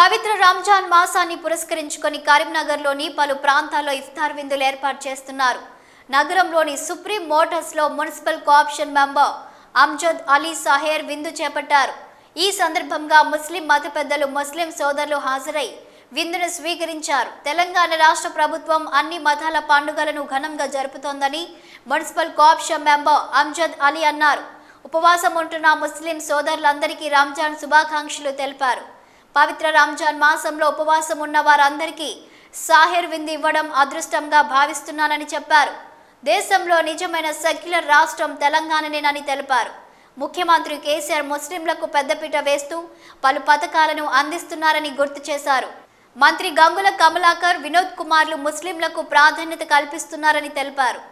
పవిత్ర రంజాన్ మాసాన్ని పురస్కరించుకొని లోని పలు ప్రాంతాల్లో ఇఫ్తార్ విందులు ఏర్పాటు చేస్తున్నారు నగరంలోని సుప్రీం లో municipal cooption member Amjad Ali Saher విందు చేపట్టారు ఈ సందర్భంగా ముస్లిం మత పెద్దలు ముస్లిం సోదరులు హాజరై విందును స్వీకరించారు తెలంగాణ రాష్ట్ర ప్రభుత్వం అన్ని మతాల పండుగలను ఘనంగా జరుపుతోందని municipal cooption member Amjad Ali అన్నారు ఉపవాసం ఉంటున్న ముస్లిం సోదరులందరికీ రంజాన్ శుభాకాంక్షలు తెలిపారు పవిత్ర రంజాన్ మాసంలో ఉపవాసం ఉన్న వారందరికీ సాహిర్ విందు ఇవ్వడం అదృష్టంగా భావిస్తున్నానని చెప్పారు దేశంలో నిజమైన సెక్యులర్ రాష్ట్రం తెలంగాణనేనని తెలిపారు ముఖ్యమంత్రి కేసీఆర్ ముస్లింలకు పెద్దపీట వేస్తూ పలు పథకాలను అందిస్తున్నారని గుర్తు చేశారు మంత్రి గంగుల కమలాకర్ వినోద్ కుమార్లు ముస్లింలకు ప్రాధాన్యత కల్పిస్తున్నారని తెలిపారు